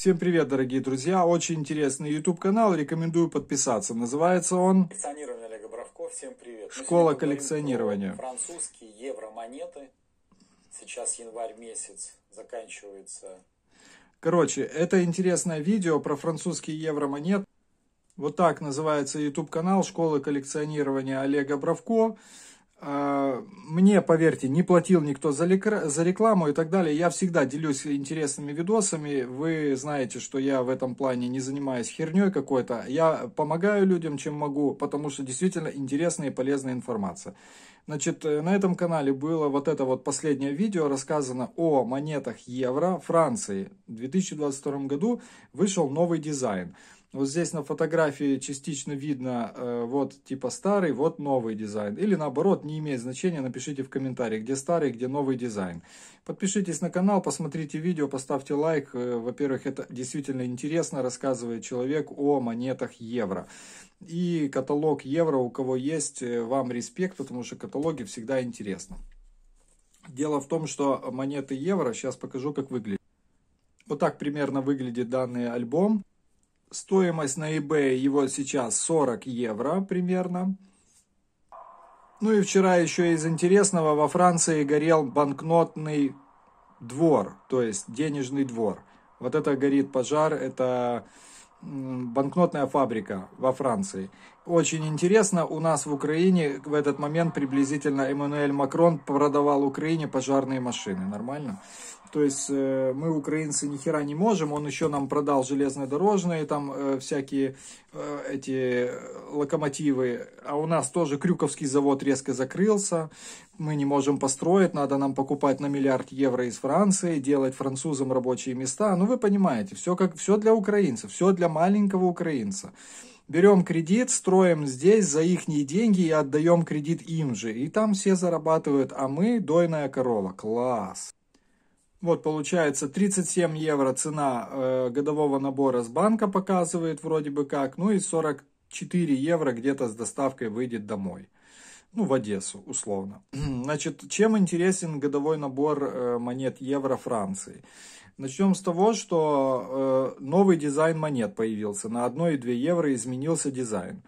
Всем привет, дорогие друзья! Очень интересный YouTube канал, рекомендую подписаться. Называется он Коллекционирование Олега Бравко. Всем привет. Школа коллекционирования. Французские евромонеты. Сейчас январь месяц заканчивается. Короче, это интересное видео про французские евро монеты. Вот так называется YouTube канал Школы коллекционирования Олега Бравко. А, мне, поверьте, не платил никто за рекламу и так далее. Я всегда делюсь интересными видосами. Вы знаете, что я в этом плане не занимаюсь херней какой-то. Я помогаю людям, чем могу, потому что действительно интересная и полезная информация. Значит, э, на этом канале было вот это вот последнее видео, рассказано о монетах евро Франции. В 2022 году вышел новый дизайн. Вот здесь на фотографии частично видно, э, вот типа старый, вот новый дизайн. Или наоборот, не имеет значения, напишите в комментариях, где старый, где новый дизайн. Подпишитесь на канал, посмотрите видео, поставьте лайк. Э, во-первых, это действительно интересно, рассказывает человек о монетах евро. И каталог евро, у кого есть, э, вам респект, потому что каталоги всегда интересны. Дело в том, что монеты евро, сейчас покажу, как выглядит. Вот так примерно выглядит данный альбом. Стоимость на eBay его сейчас 40 евро примерно. Ну и вчера еще из интересного во Франции горел банкнотный двор, то есть денежный двор. Вот это горит пожар, это банкнотная фабрика во Франции очень интересно. У нас в Украине в этот момент приблизительно Эммануэль Макрон продавал Украине пожарные машины. Нормально? То есть э, мы, украинцы, ни хера не можем. Он еще нам продал железнодорожные, там э, всякие э, эти локомотивы. А у нас тоже Крюковский завод резко закрылся. Мы не можем построить. Надо нам покупать на миллиард евро из Франции, делать французам рабочие места. Ну, вы понимаете, все, как, все для украинцев, все для маленького украинца берем кредит, строим здесь за их деньги и отдаем кредит им же. И там все зарабатывают, а мы дойная корова. Класс! Вот получается 37 евро цена э, годового набора с банка показывает вроде бы как. Ну и 44 евро где-то с доставкой выйдет домой. Ну, в Одессу, условно. Значит, чем интересен годовой набор э, монет евро Франции? Начнем с того, что э, новый дизайн монет появился. На 1 и 2 евро изменился дизайн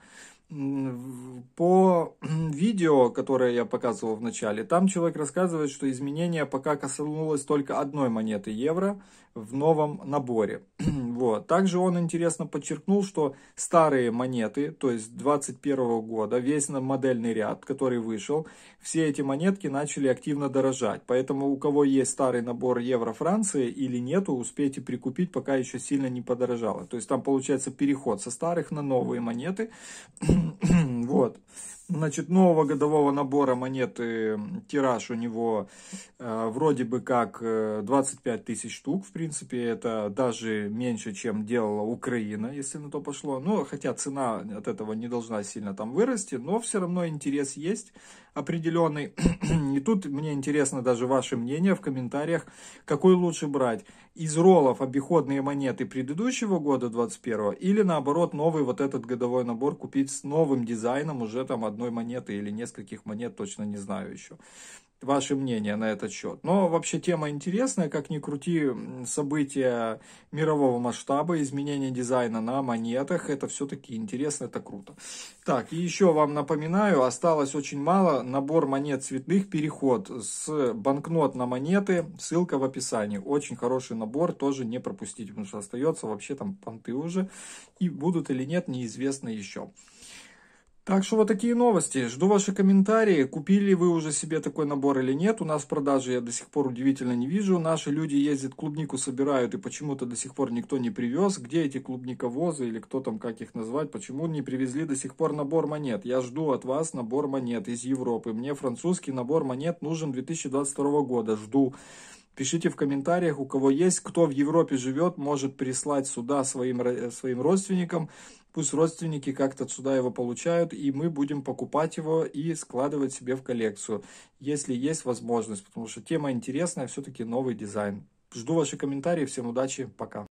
по видео, которое я показывал в начале, там человек рассказывает, что изменение пока коснулось только одной монеты евро в новом наборе. вот. Также он интересно подчеркнул, что старые монеты, то есть 2021 года, весь модельный ряд, который вышел, все эти монетки начали активно дорожать. Поэтому у кого есть старый набор евро Франции или нету, успейте прикупить, пока еще сильно не подорожало. То есть там получается переход со старых на новые монеты вот. Значит, нового годового набора монеты э, тираж у него э, вроде бы как 25 э, тысяч штук. В принципе, это даже меньше, чем делала Украина, если на то пошло. Ну, хотя цена от этого не должна сильно там вырасти, но все равно интерес есть определенный. И тут мне интересно даже ваше мнение в комментариях, какой лучше брать. Из роллов обиходные монеты предыдущего года 21 или наоборот новый вот этот годовой набор купить с новым дизайном уже там одно одной монеты или нескольких монет, точно не знаю еще ваше мнение на этот счет. Но вообще тема интересная, как ни крути, события мирового масштаба, изменение дизайна на монетах, это все-таки интересно, это круто. Так, и еще вам напоминаю, осталось очень мало, набор монет цветных, переход с банкнот на монеты, ссылка в описании. Очень хороший набор, тоже не пропустить потому что остается вообще там понты уже, и будут или нет, неизвестно еще. Так что вот такие новости. Жду ваши комментарии. Купили вы уже себе такой набор или нет? У нас продажи я до сих пор удивительно не вижу. Наши люди ездят, клубнику собирают и почему-то до сих пор никто не привез. Где эти клубниковозы или кто там, как их назвать? Почему не привезли до сих пор набор монет? Я жду от вас набор монет из Европы. Мне французский набор монет нужен 2022 года. Жду. Пишите в комментариях, у кого есть, кто в Европе живет, может прислать сюда своим, своим родственникам. Пусть родственники как-то сюда его получают, и мы будем покупать его и складывать себе в коллекцию, если есть возможность, потому что тема интересная, все-таки новый дизайн. Жду ваши комментарии, всем удачи, пока.